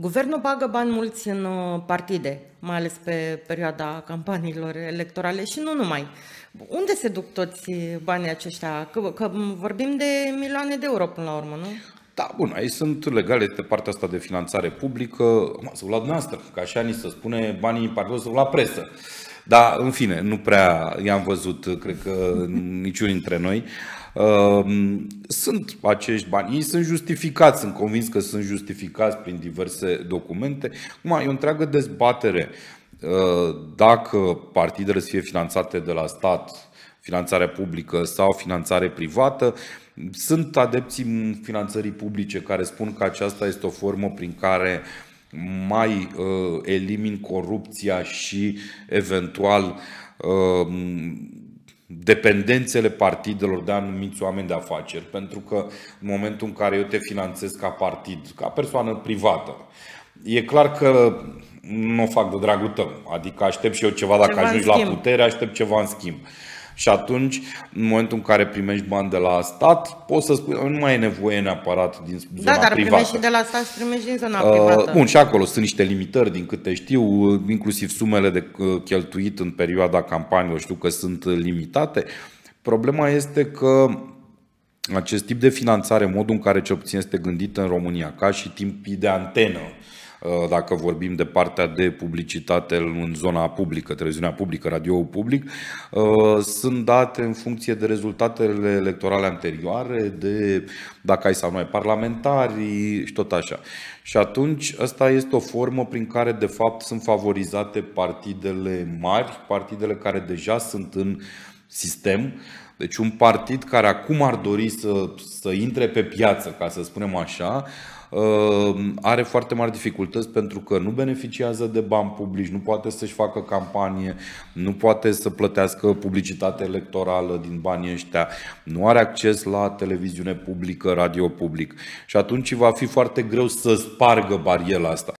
Guvernul bagă bani mulți în uh, partide, mai ales pe perioada campaniilor electorale și nu numai. Unde se duc toți uh, banii aceștia? Că, că vorbim de milioane de euro până la urmă, nu? Da, bun, aici sunt legale de partea asta de finanțare publică, mă, sau la dumneavoastră, că așa ni se spune, banii partidelor sau la presă. Dar, în fine, nu prea i-am văzut, cred că, niciunul dintre noi. Ehm, sunt acești bani, ei sunt justificați, sunt convins că sunt justificați prin diverse documente. Acum, e o întreagă dezbatere ehm, dacă partidele să fie finanțate de la stat, finanțare publică sau finanțare privată. Sunt adepții finanțării publice care spun că aceasta este o formă prin care uh, mai uh, elimin corupția și eventual uh, dependențele partidelor de anumiți oameni de afaceri, pentru că în momentul în care eu te finanțez ca partid, ca persoană privată, e clar că nu o fac de dragul tău. Adică aștept și eu ceva dacă ceva ajungi la putere, aștept ceva în schimb. Uh, și atunci, în momentul în care primești bani de la stat, poți să spui, nu mai e nevoie neapărat din zona privată. Da, dar privată. primești și de la stat și primești din zona uh, privată. Bun, și acolo sunt niște limitări, din câte știu, inclusiv sumele de uh, cheltuit în perioada campaniilor, știu că sunt limitate. Problema este că acest tip de finanțare, modul în care cel puțin este gândit în România, ca și timpii de antenă, Uh, dacă vorbim de partea de publicitate în zona publică, televiziunea publică, radio public, uh, sunt date în funcție de rezultatele electorale anterioare, de dacă ai sau nu ai parlamentari și tot așa. Și atunci asta este o formă prin care de fapt sunt favorizate partidele mari, partidele care deja sunt în sistem, deci un partid care acum ar dori să, să intre pe piață, ca să spunem așa, Ehm, are foarte mari dificultăți pentru că nu beneficiază de bani publici, nu poate să-și facă campanie, nu poate să plătească publicitate electorală din banii ăștia, nu are acces la televiziune publică, radio public. Și atunci va fi foarte greu să spargă bariera asta.